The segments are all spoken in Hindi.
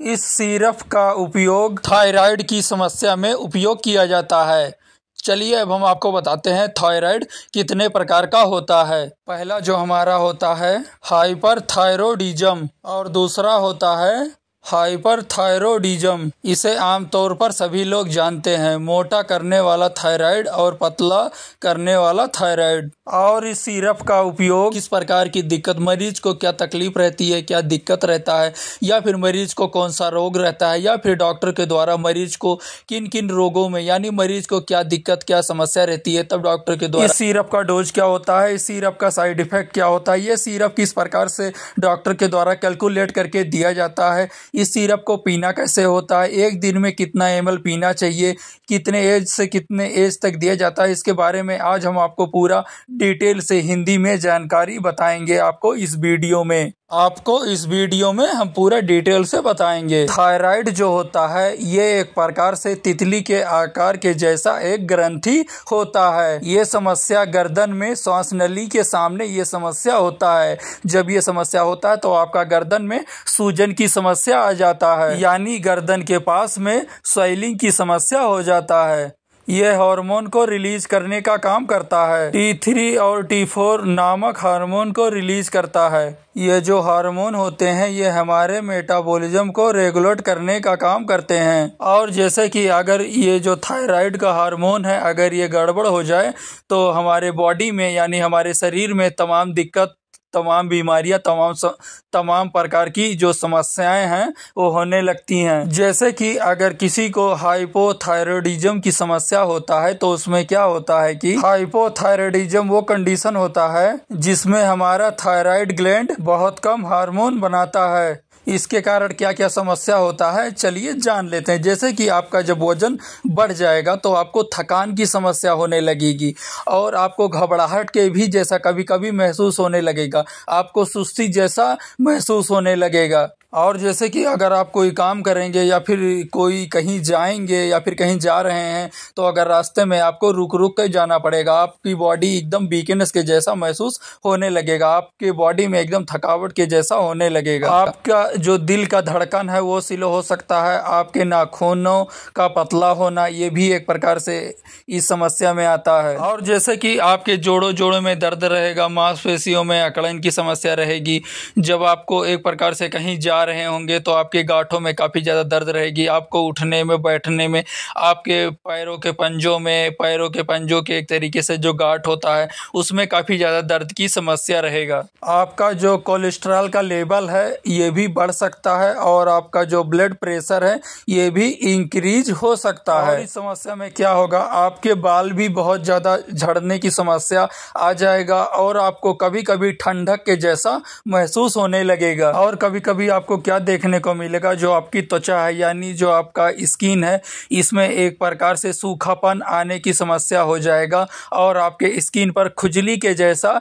इस सिरप का उपयोग थायराइड की समस्या में उपयोग किया जाता है चलिए अब हम आपको बताते हैं थायराइड कितने प्रकार का होता है पहला जो हमारा होता है हाइपर और दूसरा होता है हाइपरथायरोडिज्म इसे आमतौर पर सभी लोग जानते हैं मोटा करने वाला थायराइड और पतला करने वाला थायराइड और इस सिरप का उपयोग किस प्रकार की दिक्कत मरीज को क्या तकलीफ रहती है क्या दिक्कत रहता है या फिर मरीज को कौन सा रोग रहता है या फिर डॉक्टर के द्वारा मरीज को किन किन रोगों में यानी मरीज को क्या दिक्कत क्या समस्या रहती है तब डॉक्टर के द्वारा इस सिरप का डोज क्या होता है इस सिरप का साइड इफेक्ट क्या होता है ये सिरप किस प्रकार से डॉक्टर के द्वारा कैलकुलेट करके दिया जाता है इस सिरप को पीना कैसे होता है एक दिन में कितना एम पीना चाहिए कितने एज से कितने एज तक दिया जाता है इसके बारे में आज हम आपको पूरा डिटेल से हिंदी में जानकारी बताएंगे आपको इस वीडियो में आपको इस वीडियो में हम पूरा डिटेल से बताएंगे थायराइड जो होता है ये एक प्रकार से तितली के आकार के जैसा एक ग्रंथि होता है ये समस्या गर्दन में श्वास नली के सामने ये समस्या होता है जब ये समस्या होता है तो आपका गर्दन में सूजन की समस्या आ जाता है यानी गर्दन के पास में स्वेलिंग की समस्या हो जाता है यह हार्मोन को रिलीज करने का काम करता है टी थ्री और टी फोर नामक हार्मोन को रिलीज करता है ये जो हार्मोन होते हैं ये हमारे मेटाबॉलिज्म को रेगुलेट करने का काम करते हैं और जैसे कि अगर ये जो थायराइड का हार्मोन है अगर ये गड़बड़ हो जाए तो हमारे बॉडी में यानी हमारे शरीर में तमाम दिक्कत तमाम बीमारियां तमाम स, तमाम प्रकार की जो समस्याएं हैं वो होने लगती हैं जैसे कि अगर किसी को हाइपोथायरॉयडिज्म की समस्या होता है तो उसमें क्या होता है कि हाइपोथायरॉयडिज्म वो कंडीशन होता है जिसमें हमारा थायराइड ग्लैंड बहुत कम हार्मोन बनाता है इसके कारण क्या क्या समस्या होता है चलिए जान लेते हैं जैसे कि आपका जब वजन बढ़ जाएगा तो आपको थकान की समस्या होने लगेगी और आपको घबराहट के भी जैसा कभी कभी महसूस होने लगेगा आपको सुस्ती जैसा महसूस होने लगेगा और जैसे कि अगर आप कोई काम करेंगे या फिर कोई कहीं जाएंगे या फिर कहीं जा रहे हैं तो अगर रास्ते में आपको रुक रुक कर जाना पड़ेगा आपकी बॉडी एकदम वीकनेस के जैसा महसूस होने लगेगा आपकी बॉडी में एकदम थकावट के जैसा होने लगेगा आपका जो दिल का धड़कन है वो सिलो हो सकता है आपके नाखूनों का पतला होना ये भी एक प्रकार से इस समस्या में आता है और जैसे कि आपके जोड़ों जोड़ों में दर्द रहेगा मांसपेशियों में अकड़न की समस्या रहेगी जब आपको एक प्रकार से कहीं जा रहे होंगे तो आपके गांठों में काफ़ी ज़्यादा दर्द रहेगी आपको उठने में बैठने में आपके पैरों के पंजों में पैरों के पंजों के एक तरीके से जो गांठ होता है उसमें काफ़ी ज़्यादा दर्द की समस्या रहेगा आपका जो कोलेस्ट्रॉल का लेवल है ये भी बढ़ सकता है और आपका जो ब्लड प्रेशर है ये भी इंक्रीज हो सकता है इस समस्या में क्या होगा आपके बाल भी बहुत ज़्यादा झड़ने की समस्या आ जाएगा और आपको कभी कभी ठंडक के जैसा महसूस होने लगेगा और कभी कभी आप आपको क्या देखने को मिलेगा जो आपकी त्वचा है यानी जो आपका स्किन है इसमें एक प्रकार से सूखापन आने की समस्या हो जाएगा और आपके स्किन पर खुजली के जैसा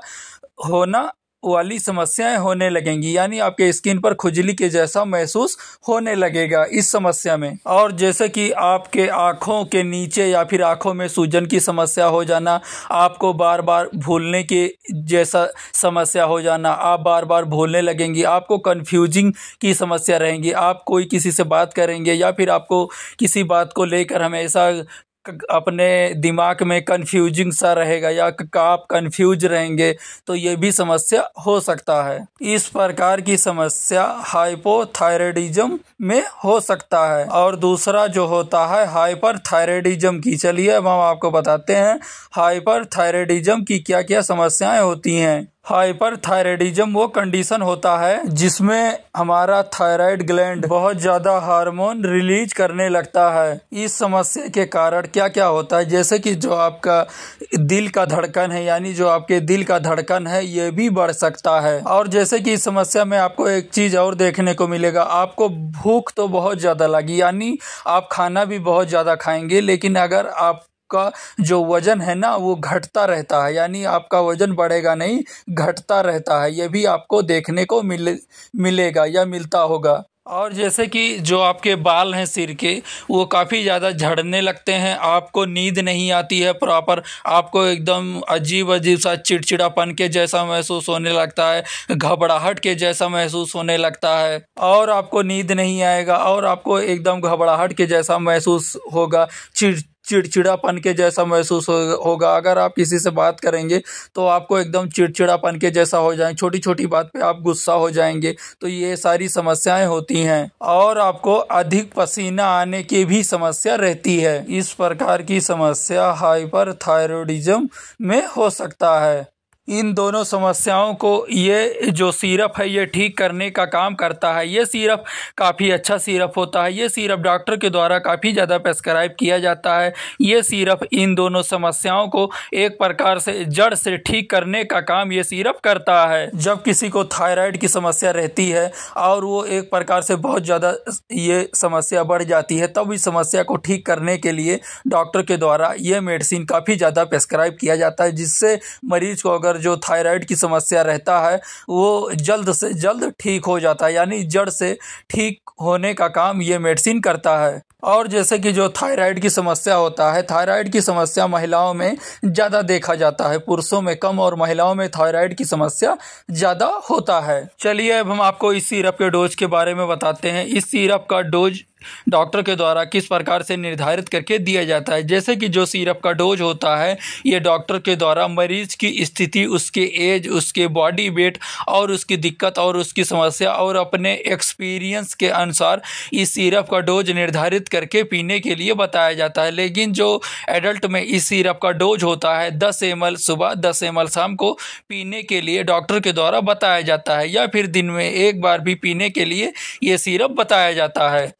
होना वाली समस्याएं होने लगेंगी यानी आपके स्किन पर खुजली के जैसा महसूस होने लगेगा इस समस्या में और जैसे कि आपके आँखों के नीचे या फिर आँखों में सूजन की समस्या हो जाना आपको बार बार भूलने के जैसा समस्या हो जाना आप बार बार भूलने लगेंगी आपको कन्फ्यूजिंग की समस्या रहेंगी आप कोई किसी से बात करेंगे या फिर आपको किसी बात को लेकर हमेशा अपने दिमाग में कन्फ्यूजिंग सा रहेगा या आप कन्फ्यूज रहेंगे तो ये भी समस्या हो सकता है इस प्रकार की समस्या हाइपोथायरेडिज्म में हो सकता है और दूसरा जो होता है हाइपर थायरेडिज्म की चलिए अब हम आपको बताते हैं हाइपर थायरेडिज्म की क्या क्या समस्याएं होती हैं हाइपरथायरेडिज्म वो कंडीशन होता है जिसमें हमारा थायराइड ग्लैंड बहुत ज्यादा हार्मोन रिलीज करने लगता है इस समस्या के कारण क्या क्या होता है जैसे कि जो आपका दिल का धड़कन है यानी जो आपके दिल का धड़कन है ये भी बढ़ सकता है और जैसे कि इस समस्या में आपको एक चीज और देखने को मिलेगा आपको भूख तो बहुत ज्यादा लगी यानी आप खाना भी बहुत ज्यादा खाएंगे लेकिन अगर आप आपका जो वजन है ना वो घटता रहता है यानी आपका वजन बढ़ेगा नहीं घटता रहता है ये भी आपको देखने को मिले मिलेगा या मिलता होगा और जैसे कि जो आपके बाल हैं सिर के वो काफ़ी ज़्यादा झड़ने लगते हैं आपको नींद नहीं आती है प्रॉपर आपको एकदम अजीब अजीब सा चिड़चिड़ापन के जैसा महसूस होने लगता है घबराहट के जैसा महसूस होने लगता है और आपको नींद नहीं आएगा और आपको एकदम घबराहट के जैसा महसूस होगा चिड़ चिड़चिड़ापन के जैसा महसूस हो, होगा अगर आप किसी से बात करेंगे तो आपको एकदम चिड़चिड़ापन के जैसा हो जाए छोटी छोटी बात पे आप गुस्सा हो जाएंगे तो ये सारी समस्याएं होती हैं और आपको अधिक पसीना आने की भी समस्या रहती है इस प्रकार की समस्या हाइपर में हो सकता है इन दोनों समस्याओं को ये जो सिरप है ये ठीक करने का काम करता है ये सिरप काफ़ी अच्छा सिरप होता है ये सिरप डॉक्टर के द्वारा काफ़ी ज़्यादा प्रेस्क्राइब किया जाता है ये सिरप इन दोनों समस्याओं को एक प्रकार से जड़ से ठीक करने का काम ये सिरप करता है जब किसी को थायराइड की समस्या रहती है और वो एक प्रकार से बहुत ज़्यादा ये समस्या बढ़ जाती है तब इस समस्या को ठीक करने के लिए डॉक्टर के द्वारा ये मेडिसिन काफ़ी ज़्यादा प्रेस्क्राइब किया जाता है जिससे मरीज को अगर अंदर जो थायराइड की समस्या रहता है वो जल्द से जल्द ठीक हो जाता है यानी जड़ से ठीक होने का काम ये मेडिसिन करता है और जैसे कि जो थायराइड की समस्या होता है थायराइड की समस्या महिलाओं में ज़्यादा देखा जाता है पुरुषों में कम और महिलाओं में थायराइड की समस्या ज़्यादा होता है चलिए अब हम आपको इस सिरप के डोज के बारे में बताते हैं इस सिरप का डोज डॉक्टर के द्वारा किस प्रकार से निर्धारित करके दिया जाता है जैसे कि जो सीरप का डोज होता है ये डॉक्टर के द्वारा मरीज की स्थिति उसके एज उसके बॉडी वेट और उसकी दिक्कत और उसकी समस्या और अपने एक्सपीरियंस के अनुसार इस सीरप का डोज निर्धारित करके पीने के लिए बताया जाता है लेकिन जो एडल्ट में इस सीरप का डोज होता है दस एम सुबह दस एम शाम को पीने के लिए डॉक्टर के द्वारा बताया जाता है या फिर दिन में एक बार भी पीने के लिए ये सीरप बताया जाता है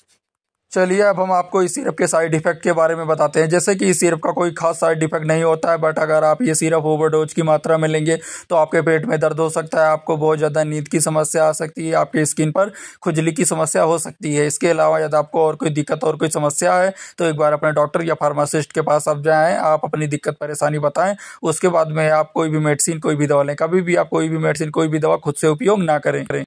चलिए अब हम आपको इस सिरप के साइड इफेक्ट के बारे में बताते हैं जैसे कि इस सिरप का कोई खास साइड इफेक्ट नहीं होता है बट अगर आप ये सिरप ओवरडोज की मात्रा में लेंगे तो आपके पेट में दर्द हो सकता है आपको बहुत ज़्यादा नींद की समस्या आ सकती है आपके स्किन पर खुजली की समस्या हो सकती है इसके अलावा यदि आपको और कोई दिक्कत और कोई समस्या है तो एक बार अपने डॉक्टर या फार्मासिस्ट के पास आप जाएँ आप अपनी दिक्कत परेशानी बताएँ उसके बाद में आप कोई भी मेडिसिन कोई भी दवा लें कभी भी आप कोई भी मेडिसिन कोई भी दवा खुद से उपयोग ना करें